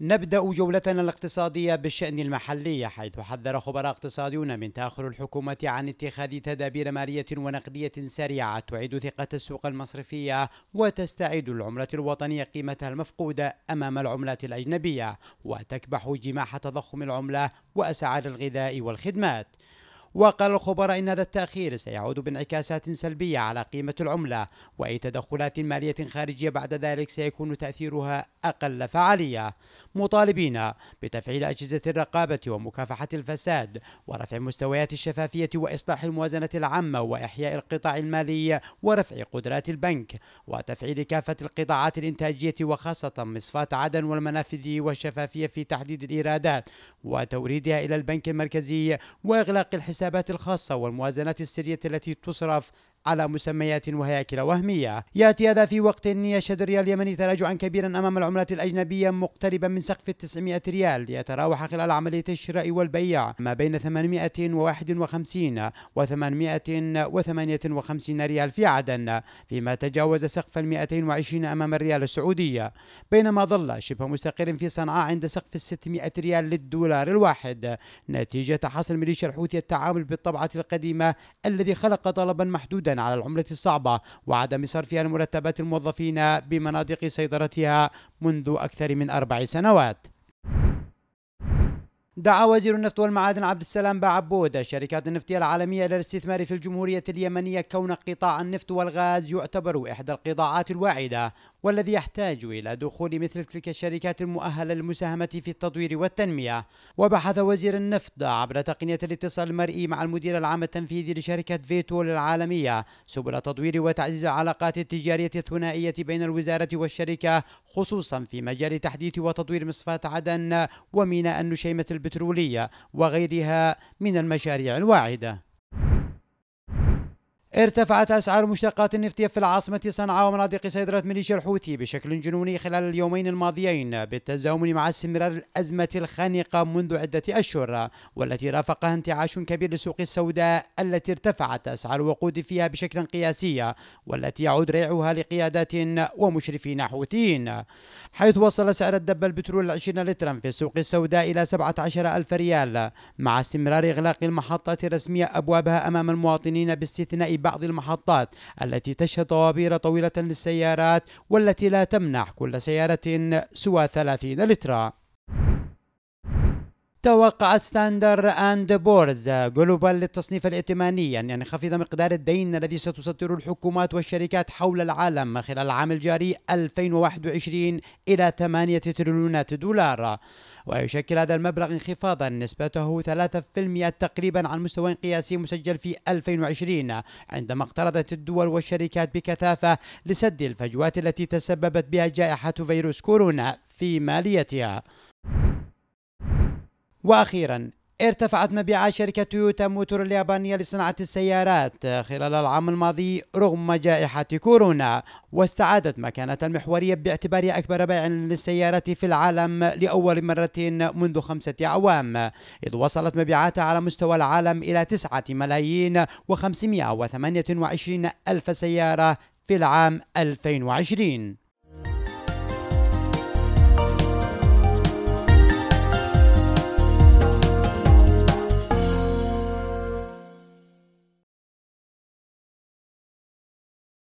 نبدأ جولتنا الاقتصادية بالشأن المحلي حيث حذر خبراء اقتصاديون من تأخر الحكومة عن اتخاذ تدابير مالية ونقدية سريعة تعيد ثقة السوق المصرفية وتستعيد العملة الوطنية قيمتها المفقودة أمام العملات الأجنبية وتكبح جماح تضخم العملة وأسعار الغذاء والخدمات وقال الخبراء إن هذا التأخير سيعود بانعكاسات سلبية على قيمة العملة وأي تدخلات مالية خارجية بعد ذلك سيكون تأثيرها أقل فعالية مطالبين بتفعيل أجهزة الرقابة ومكافحة الفساد ورفع مستويات الشفافية وإصلاح الموازنة العامة وإحياء القطاع المالي ورفع قدرات البنك وتفعيل كافة القطاعات الإنتاجية وخاصة مصفاة عدن والمنافذ والشفافية في تحديد الإيرادات وتوريدها إلى البنك المركزي وإغلاق الحساب الحسابات الخاصة والموازنات السرية التي تصرف على مسميات وهياكل وهمية يأتي هذا في وقت يشهد الريال اليمني تراجعا كبيرا أمام العملات الأجنبية مقتربا من سقف 900 ريال يتراوح خلال عملية الشراء والبيع ما بين 851 و 858 ريال في عدن فيما تجاوز سقف ال 220 أمام الريال السعودي بينما ظل شبه مستقر في صنعاء عند سقف ال 600 ريال للدولار الواحد نتيجة حصر ميليشيا الحوثي التعامل بالطبعة القديمة الذي خلق طلبا محدودا على العملة الصعبة وعدم صرفها لمرتبات الموظفين بمناطق سيطرتها منذ أكثر من أربع سنوات دعا وزير النفط والمعادن عبد السلام باعبود الشركات النفطية العالمية إلى الاستثمار في الجمهورية اليمنية كون قطاع النفط والغاز يعتبر إحدى القطاعات الواعدة والذي يحتاج إلى دخول مثل تلك الشركات المؤهلة للمساهمة في التطوير والتنمية وبحث وزير النفط عبر تقنية الاتصال المرئي مع المدير العام التنفيذي لشركة فيتول العالمية سبل تطوير وتعزيز العلاقات التجارية الثنائية بين الوزارة والشركة خصوصا في مجال تحديث وتطوير مصفاة عدن وميناء النشيمة الب البترولية وغيرها من المشاريع الواعدة ارتفعت أسعار المشتقات النفطية في العاصمة صنعاء ومناطق سيطرة ميليشيا الحوثي بشكل جنوني خلال اليومين الماضيين بالتزامن مع استمرار الأزمة الخانقة منذ عدة أشهر والتي رافقها انتعاش كبير للسوق السوداء التي ارتفعت أسعار الوقود فيها بشكل قياسي والتي يعود ريعها لقيادات ومشرفين حوثيين حيث وصل سعر الدب البترول 20 لترا في السوق السوداء إلى 17 ألف ريال مع استمرار إغلاق المحطات الرسمية أبوابها أمام المواطنين باستثناء بعض المحطات التي تشهد طوابير طويلة للسيارات والتي لا تمنح كل سيارة سوى 30 لترا توقع ستاندر أند بورز جلوبال للتصنيف الائتماني يعني خفض مقدار الدين الذي ستصدر الحكومات والشركات حول العالم خلال العام الجاري 2021 إلى 8 تريليونات دولار ويشكل هذا المبلغ انخفاضا نسبته 3% تقريبا عن مستوى قياسي مسجل في 2020 عندما اقترضت الدول والشركات بكثافة لسد الفجوات التي تسببت بها جائحة فيروس كورونا في ماليتها واخيرا ارتفعت مبيعات شركة تويوتا موتور اليابانية لصناعة السيارات خلال العام الماضي رغم جائحة كورونا واستعادت مكانة المحورية باعتبارها أكبر بيع للسيارات في العالم لأول مرة منذ خمسة أعوام إذ وصلت مبيعاتها على مستوى العالم إلى تسعة ملايين وخمسمائة وثمانية وعشرين ألف سيارة في العام 2020